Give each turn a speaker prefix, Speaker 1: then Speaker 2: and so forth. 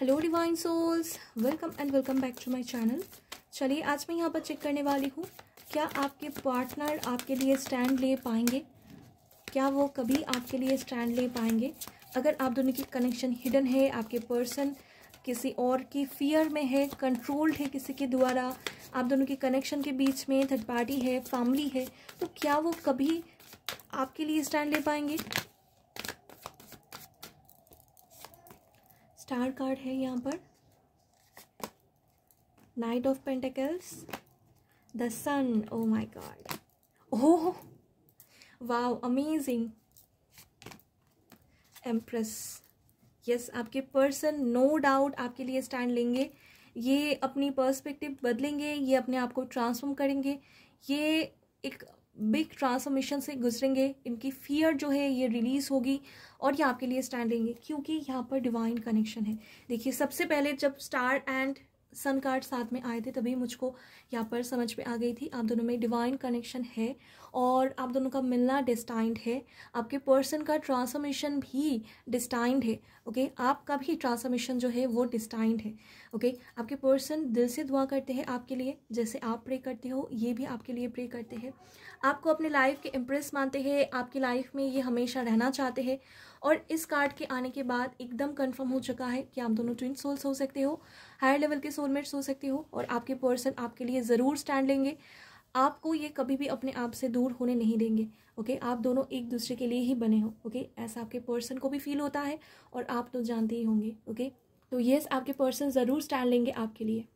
Speaker 1: hello divine souls welcome and welcome back to my channel चलिए आज मैं यहाँ पर चेक करने वाली हूँ क्या आपके पार्टनर आपके लिए स्टैंड ले पाएंगे क्या वो कभी आपके लिए स्टैंड ले पाएंगे अगर आप दोनों की कनेक्शन हिडन है आपके पर्सन किसी और की फियर में है कंट्रोल्ड है किसी के द्वारा आप दोनों के कनेक्शन के बीच में थर्ड पार्टी है फैमिली है तो क्या वो कभी आपके लिए स्टैंड ले पाएंगे स्टार कार्ड है यहाँ पर knight of pentacles the sun oh my god oh wow amazing empress yes आपके पर्सन नो डाउट आपके लिए स्टैंड लेंगे ये अपनी पर्सपेक्टिव बदलेंगे ये अपने आप को ट्रांसफॉर्म करेंगे ये एक बिग ट्रांसफॉर्मेशन से गुजरेंगे इनकी फियर जो है ये रिलीज़ होगी और ये आपके लिए स्टैंड लेंगे क्योंकि यहाँ पर डिवाइन कनेक्शन है देखिए सबसे पहले जब स्टार एंड सन कार्ड साथ में आए थे तभी मुझको यहाँ पर समझ में आ गई थी आप दोनों में डिवाइन कनेक्शन है और आप दोनों का मिलना डिस्टाइंड है आपके पर्सन का ट्रांसफॉर्मेशन भी डिस्टाइंड है ओके आपका भी ट्रांसफॉर्मेशन जो है वो डिस्टाइंड है ओके आपके पर्सन दिल से दुआ करते हैं आपके लिए जैसे आप प्रे करते हो ये भी आपके लिए प्रे करते हैं आपको अपने लाइफ के इम्प्रेस मानते हैं आपकी लाइफ में ये हमेशा रहना चाहते हैं और इस कार्ड के आने के बाद एकदम कन्फर्म हो चुका है कि आप दोनों ट्विन सोल्स हो सकते हो हायर लेवल के सोलमेट्स हो सकते हो और आपके पर्सन आपके लिए ज़रूर स्टैंड लेंगे आपको ये कभी भी अपने आप से दूर होने नहीं देंगे ओके आप दोनों एक दूसरे के लिए ही बने हो ओके ऐसा आपके पर्सन को भी फील होता है और आप तो जानते ही होंगे ओके तो येस आपके पर्सन ज़रूर स्टैंड लेंगे आपके लिए